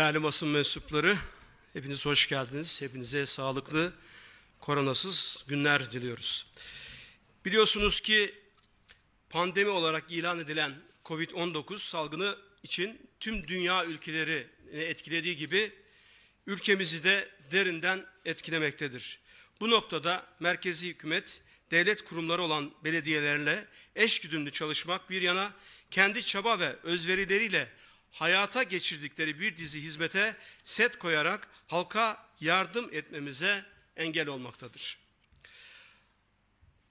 Değerli basın mensupları, hepiniz hoş geldiniz. Hepinize sağlıklı, koronasız günler diliyoruz. Biliyorsunuz ki pandemi olarak ilan edilen COVID-19 salgını için tüm dünya ülkeleri etkilediği gibi ülkemizi de derinden etkilemektedir. Bu noktada merkezi hükümet devlet kurumları olan belediyelerle eşgüdümlü çalışmak bir yana kendi çaba ve özverileriyle hayata geçirdikleri bir dizi hizmete set koyarak halka yardım etmemize engel olmaktadır.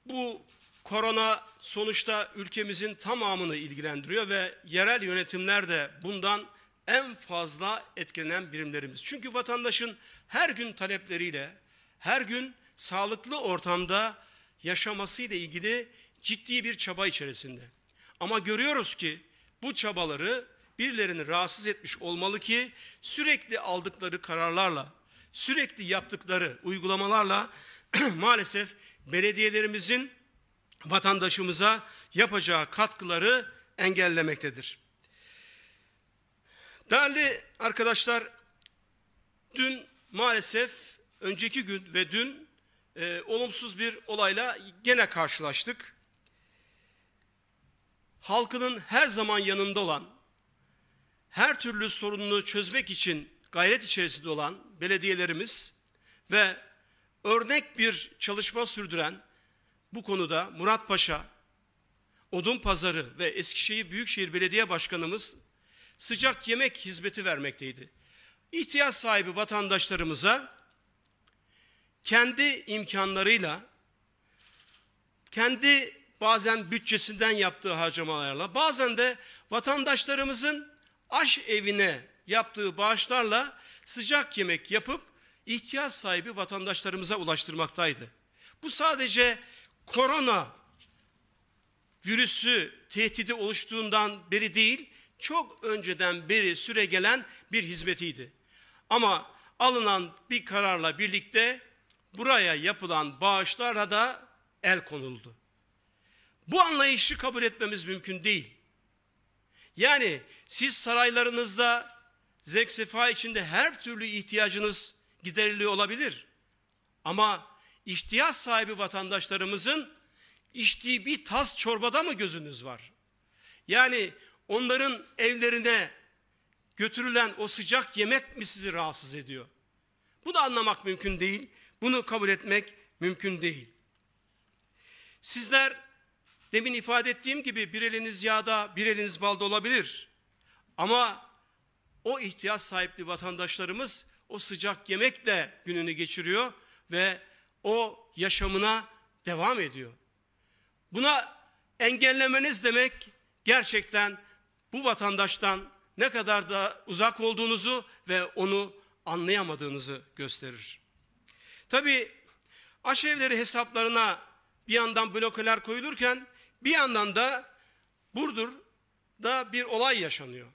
Bu korona sonuçta ülkemizin tamamını ilgilendiriyor ve yerel yönetimler de bundan en fazla etkilenen birimlerimiz. Çünkü vatandaşın her gün talepleriyle, her gün sağlıklı ortamda yaşamasıyla ilgili ciddi bir çaba içerisinde. Ama görüyoruz ki bu çabaları birilerini rahatsız etmiş olmalı ki sürekli aldıkları kararlarla, sürekli yaptıkları uygulamalarla maalesef belediyelerimizin vatandaşımıza yapacağı katkıları engellemektedir. Değerli arkadaşlar, dün maalesef önceki gün ve dün e, olumsuz bir olayla gene karşılaştık. Halkının her zaman yanında olan her türlü sorununu çözmek için gayret içerisinde olan belediyelerimiz ve örnek bir çalışma sürdüren bu konuda Murat Paşa, Odun Pazarı ve Eskişehir Büyükşehir Belediye Başkanımız sıcak yemek hizmeti vermekteydi. İhtiyaç sahibi vatandaşlarımıza kendi imkanlarıyla, kendi bazen bütçesinden yaptığı harcamalarla, bazen de vatandaşlarımızın aş evine yaptığı bağışlarla sıcak yemek yapıp ihtiyaç sahibi vatandaşlarımıza ulaştırmaktaydı. Bu sadece korona virüsü tehdidi oluştuğundan beri değil, çok önceden beri süre gelen bir hizmetiydi. Ama alınan bir kararla birlikte buraya yapılan bağışlara da el konuldu. Bu anlayışı kabul etmemiz mümkün değil. Yani siz saraylarınızda zevk sefa içinde her türlü ihtiyacınız gideriliyor olabilir. Ama ihtiyaç sahibi vatandaşlarımızın içtiği bir tas çorbada mı gözünüz var? Yani onların evlerine götürülen o sıcak yemek mi sizi rahatsız ediyor? Bunu anlamak mümkün değil. Bunu kabul etmek mümkün değil. Sizler Demin ifade ettiğim gibi bir eliniz yağda, bir eliniz balda olabilir. Ama o ihtiyaç sahipli vatandaşlarımız o sıcak yemekle gününü geçiriyor ve o yaşamına devam ediyor. Buna engellemeniz demek gerçekten bu vatandaştan ne kadar da uzak olduğunuzu ve onu anlayamadığınızı gösterir. Tabii aşevleri hesaplarına bir yandan blokeler koyulurken bir yandan da Burdur'da bir olay yaşanıyor.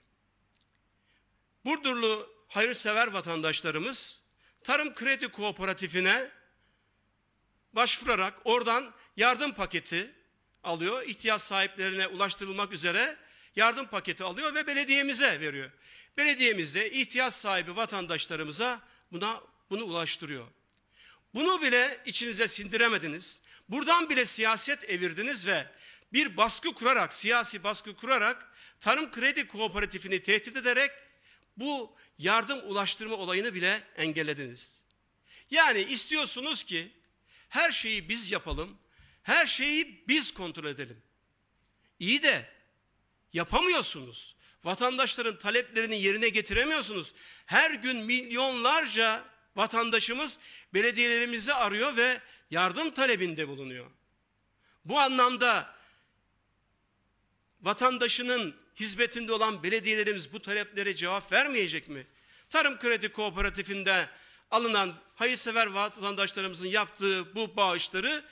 Burdurlu hayırsever vatandaşlarımız Tarım Kredi Kooperatifine başvurarak oradan yardım paketi alıyor. İhtiyaç sahiplerine ulaştırılmak üzere yardım paketi alıyor ve belediyemize veriyor. Belediyemiz de ihtiyaç sahibi vatandaşlarımıza buna bunu ulaştırıyor. Bunu bile içinize sindiremediniz. Buradan bile siyaset evirdiniz ve bir baskı kurarak, siyasi baskı kurarak Tarım Kredi Kooperatifini tehdit ederek bu yardım ulaştırma olayını bile engellediniz. Yani istiyorsunuz ki her şeyi biz yapalım, her şeyi biz kontrol edelim. İyi de yapamıyorsunuz. Vatandaşların taleplerini yerine getiremiyorsunuz. Her gün milyonlarca vatandaşımız belediyelerimizi arıyor ve yardım talebinde bulunuyor. Bu anlamda vatandaşının hizmetinde olan belediyelerimiz bu taleplere cevap vermeyecek mi? Tarım Kredi Kooperatifinde alınan hayırsever vatandaşlarımızın yaptığı bu bağışları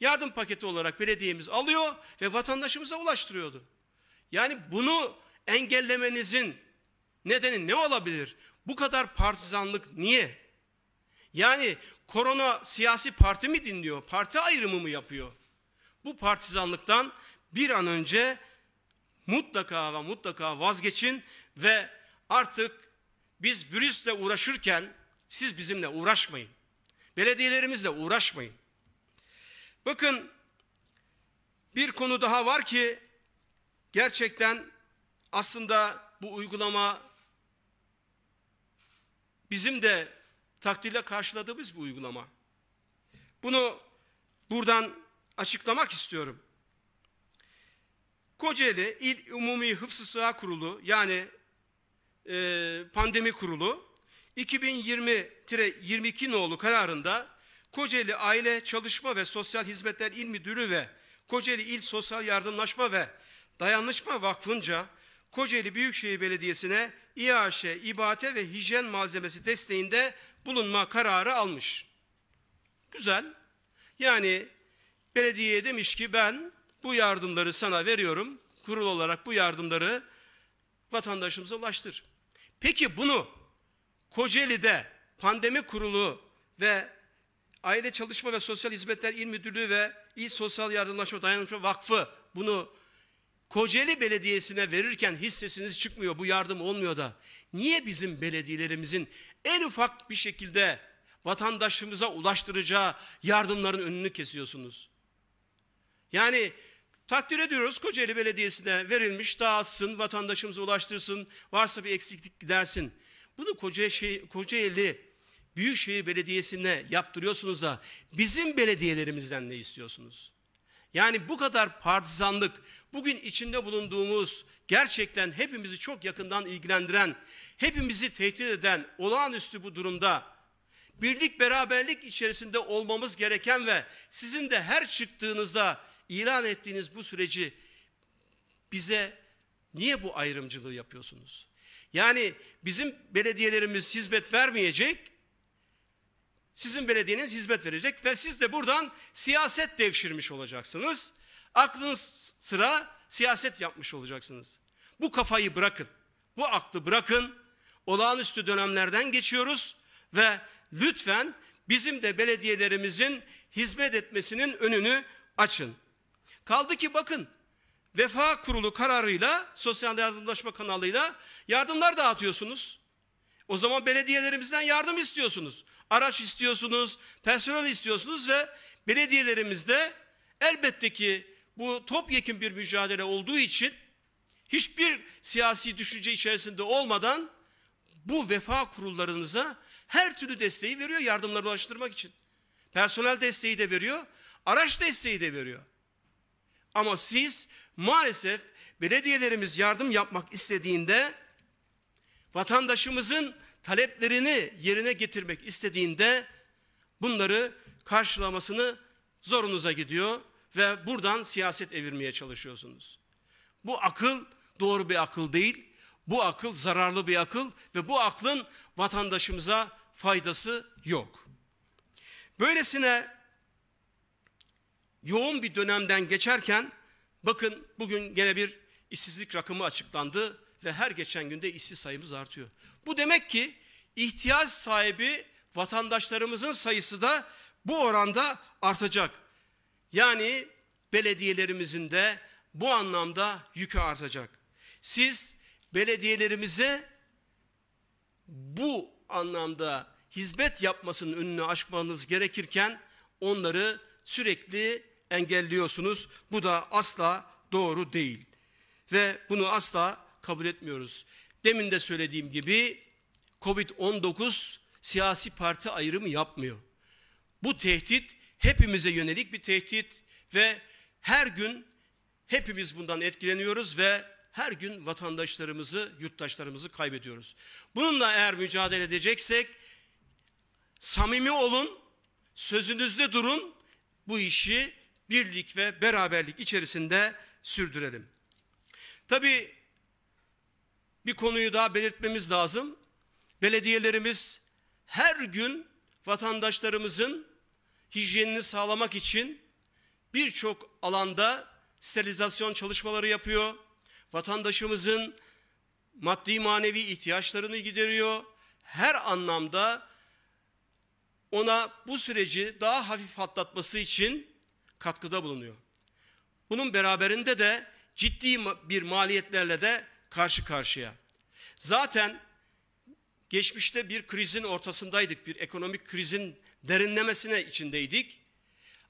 yardım paketi olarak belediyemiz alıyor ve vatandaşımıza ulaştırıyordu. Yani bunu engellemenizin nedeni ne olabilir? Bu kadar partizanlık niye? Yani korona siyasi parti mi dinliyor? Parti ayrımı mı yapıyor? Bu partizanlıktan bir an önce mutlaka ve mutlaka vazgeçin ve artık biz virüsle uğraşırken siz bizimle uğraşmayın. Belediyelerimizle uğraşmayın. Bakın bir konu daha var ki gerçekten aslında bu uygulama bizim de takdirle karşıladığımız bir uygulama. Bunu buradan açıklamak istiyorum. Kocaeli İl Umumi Hıfzı Sıha Kurulu yani e, pandemi kurulu 2020-22 nolu kararında Kocaeli Aile Çalışma ve Sosyal Hizmetler İl Müdürü ve Kocaeli İl Sosyal Yardımlaşma ve Dayanışma Vakfı'nca Kocaeli Büyükşehir Belediyesi'ne İAŞ, İbate ve hijyen malzemesi desteğinde bulunma kararı almış. Güzel. Yani belediye demiş ki ben bu yardımları sana veriyorum. Kurul olarak bu yardımları vatandaşımıza ulaştır. Peki bunu Kocaeli'de pandemi kurulu ve Aile Çalışma ve Sosyal Hizmetler İl Müdürlüğü ve İl Sosyal Yardımlaşma Dayanışma Vakfı bunu Kocaeli Belediyesi'ne verirken hissesiniz çıkmıyor, bu yardım olmuyor da niye bizim belediyelerimizin en ufak bir şekilde vatandaşımıza ulaştıracağı yardımların önünü kesiyorsunuz? Yani Takdir ediyoruz Kocaeli Belediyesi'ne verilmiş dağıtsın, vatandaşımıza ulaştırsın, varsa bir eksiklik gidersin. Bunu şey, Kocaeli, Büyükşehir Belediyesi'ne yaptırıyorsunuz da bizim belediyelerimizden ne istiyorsunuz? Yani bu kadar partizanlık, bugün içinde bulunduğumuz gerçekten hepimizi çok yakından ilgilendiren, hepimizi tehdit eden olağanüstü bu durumda birlik beraberlik içerisinde olmamız gereken ve sizin de her çıktığınızda ilan ettiğiniz bu süreci bize niye bu ayrımcılığı yapıyorsunuz? Yani bizim belediyelerimiz hizmet vermeyecek, sizin belediyeniz hizmet verecek ve siz de buradan siyaset devşirmiş olacaksınız. Aklınız sıra siyaset yapmış olacaksınız. Bu kafayı bırakın, bu aklı bırakın. Olağanüstü dönemlerden geçiyoruz ve lütfen bizim de belediyelerimizin hizmet etmesinin önünü açın. Kaldı ki bakın vefa kurulu kararıyla sosyal yardımlaşma kanalıyla yardımlar dağıtıyorsunuz. O zaman belediyelerimizden yardım istiyorsunuz. Araç istiyorsunuz, personel istiyorsunuz ve belediyelerimizde elbette ki bu topyekun bir mücadele olduğu için hiçbir siyasi düşünce içerisinde olmadan bu vefa kurullarınıza her türlü desteği veriyor yardımları ulaştırmak için. Personel desteği de veriyor, araç desteği de veriyor. Ama siz maalesef belediyelerimiz yardım yapmak istediğinde vatandaşımızın taleplerini yerine getirmek istediğinde bunları karşılamasını zorunuza gidiyor ve buradan siyaset evirmeye çalışıyorsunuz. Bu akıl doğru bir akıl değil. Bu akıl zararlı bir akıl ve bu aklın vatandaşımıza faydası yok. Böylesine yoğun bir dönemden geçerken bakın bugün gene bir işsizlik rakamı açıklandı ve her geçen günde işsiz sayımız artıyor. Bu demek ki ihtiyaç sahibi vatandaşlarımızın sayısı da bu oranda artacak. Yani belediyelerimizin de bu anlamda yükü artacak. Siz belediyelerimize bu anlamda hizmet yapmasının önünü açmanız gerekirken onları sürekli engelliyorsunuz. Bu da asla doğru değil. Ve bunu asla kabul etmiyoruz. Demin de söylediğim gibi Covid-19 siyasi parti ayrımı yapmıyor. Bu tehdit hepimize yönelik bir tehdit ve her gün hepimiz bundan etkileniyoruz ve her gün vatandaşlarımızı, yurttaşlarımızı kaybediyoruz. Bununla eğer mücadele edeceksek samimi olun, sözünüzde durun, bu işi birlik ve beraberlik içerisinde sürdürelim. Tabi bir konuyu daha belirtmemiz lazım. Belediyelerimiz her gün vatandaşlarımızın hijyenini sağlamak için birçok alanda sterilizasyon çalışmaları yapıyor. Vatandaşımızın maddi manevi ihtiyaçlarını gideriyor. Her anlamda ona bu süreci daha hafif atlatması için katkıda bulunuyor. Bunun beraberinde de ciddi bir maliyetlerle de karşı karşıya. Zaten geçmişte bir krizin ortasındaydık. Bir ekonomik krizin derinlemesine içindeydik.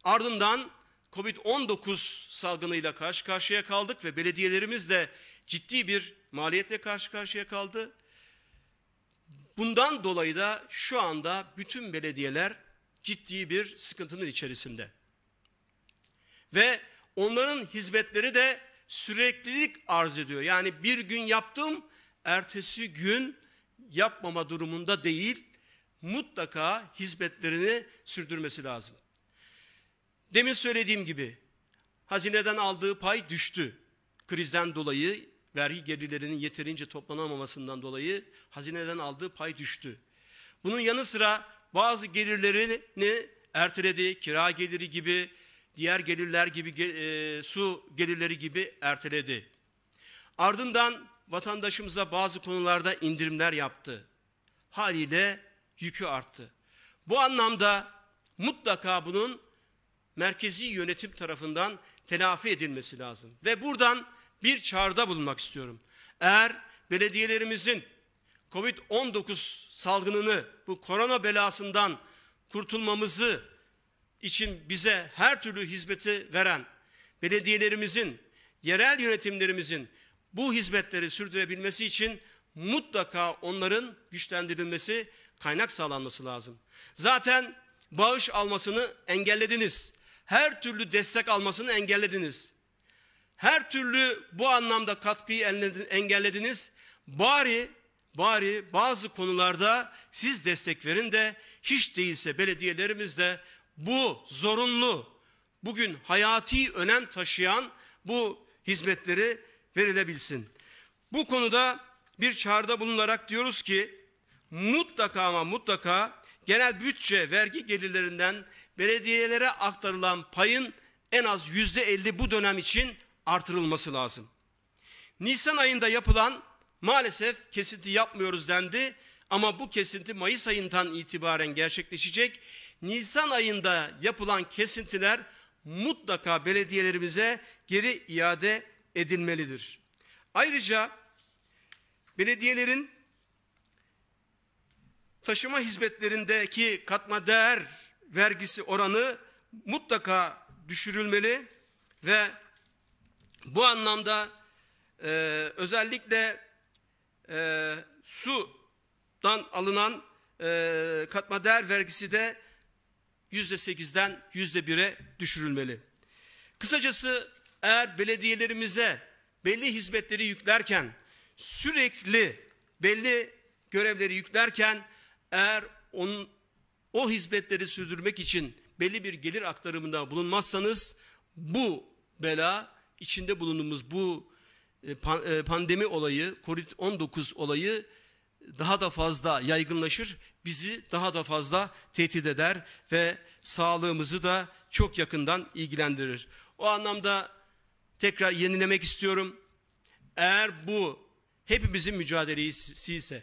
Ardından Covid-19 salgınıyla karşı karşıya kaldık ve belediyelerimiz de ciddi bir maliyetle karşı karşıya kaldı. Bundan dolayı da şu anda bütün belediyeler ciddi bir sıkıntının içerisinde. Ve onların hizmetleri de süreklilik arz ediyor. Yani bir gün yaptım, ertesi gün yapmama durumunda değil, mutlaka hizmetlerini sürdürmesi lazım. Demin söylediğim gibi hazineden aldığı pay düştü. Krizden dolayı vergi gelirlerinin yeterince toplanamamasından dolayı hazineden aldığı pay düştü. Bunun yanı sıra bazı gelirlerini erteledi, kira geliri gibi, diğer gelirler gibi e, su gelirleri gibi erteledi. Ardından vatandaşımıza bazı konularda indirimler yaptı. Haliyle yükü arttı. Bu anlamda mutlaka bunun merkezi yönetim tarafından telafi edilmesi lazım. Ve buradan bir çağrıda bulunmak istiyorum. Eğer belediyelerimizin Covid-19 salgınını bu korona belasından kurtulmamızı için bize her türlü hizmeti veren belediyelerimizin, yerel yönetimlerimizin bu hizmetleri sürdürebilmesi için mutlaka onların güçlendirilmesi, kaynak sağlanması lazım. Zaten bağış almasını engellediniz. Her türlü destek almasını engellediniz. Her türlü bu anlamda katkıyı engellediniz. Bari bari bazı konularda siz destek verin de hiç değilse belediyelerimiz de bu zorunlu, bugün hayati önem taşıyan bu hizmetleri verilebilsin. Bu konuda bir çağrıda bulunarak diyoruz ki mutlaka ama mutlaka genel bütçe vergi gelirlerinden belediyelere aktarılan payın en az yüzde elli bu dönem için artırılması lazım. Nisan ayında yapılan maalesef kesinti yapmıyoruz dendi ama bu kesinti Mayıs ayından itibaren gerçekleşecek Nisan ayında yapılan kesintiler mutlaka belediyelerimize geri iade edilmelidir. Ayrıca belediyelerin taşıma hizmetlerindeki katma değer vergisi oranı mutlaka düşürülmeli ve bu anlamda e, özellikle e, sudan alınan e, katma değer vergisi de %8'den %1'e düşürülmeli. Kısacası eğer belediyelerimize belli hizmetleri yüklerken sürekli belli görevleri yüklerken eğer onun, o hizmetleri sürdürmek için belli bir gelir aktarımında bulunmazsanız bu bela içinde bulunduğumuz bu e, e, pandemi olayı, COVID-19 olayı daha da fazla yaygınlaşır bizi daha da fazla tehdit eder ve sağlığımızı da çok yakından ilgilendirir. O anlamda tekrar yenilemek istiyorum. Eğer bu hepimizin mücadelesi ise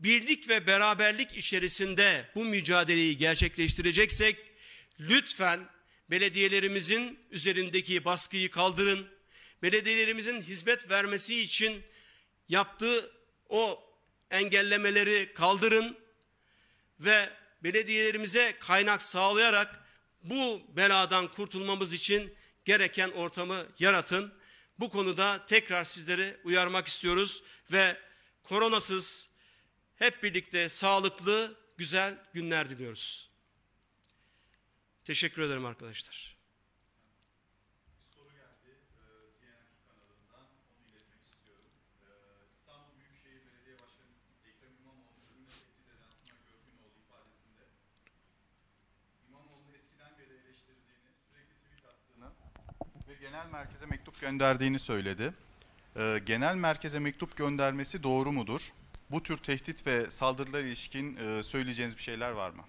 birlik ve beraberlik içerisinde bu mücadeleyi gerçekleştireceksek lütfen belediyelerimizin üzerindeki baskıyı kaldırın. Belediyelerimizin hizmet vermesi için yaptığı o engellemeleri kaldırın ve belediyelerimize kaynak sağlayarak bu beladan kurtulmamız için gereken ortamı yaratın. Bu konuda tekrar sizleri uyarmak istiyoruz ve koronasız hep birlikte sağlıklı güzel günler diliyoruz. Teşekkür ederim arkadaşlar. genel merkeze mektup gönderdiğini söyledi. E, genel merkeze mektup göndermesi doğru mudur? Bu tür tehdit ve saldırılar ilişkin e, söyleyeceğiniz bir şeyler var mı?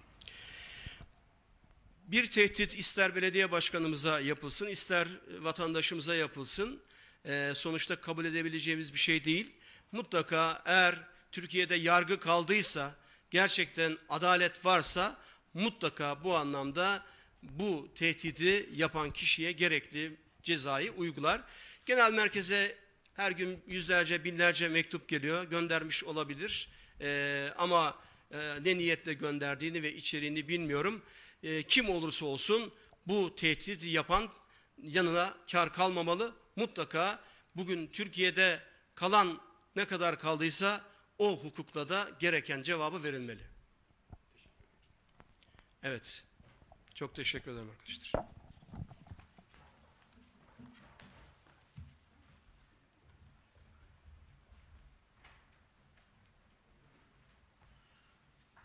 Bir tehdit ister belediye başkanımıza yapılsın, ister vatandaşımıza yapılsın. E, sonuçta kabul edebileceğimiz bir şey değil. Mutlaka eğer Türkiye'de yargı kaldıysa, gerçekten adalet varsa mutlaka bu anlamda bu tehdidi yapan kişiye gerekli cezayı uygular. Genel merkeze her gün yüzlerce, binlerce mektup geliyor. Göndermiş olabilir. Ee, ama e, ne niyetle gönderdiğini ve içeriğini bilmiyorum. E, kim olursa olsun bu tehdit yapan yanına kar kalmamalı. Mutlaka bugün Türkiye'de kalan ne kadar kaldıysa o hukukla da gereken cevabı verilmeli. Evet. Çok teşekkür ederim arkadaşlar.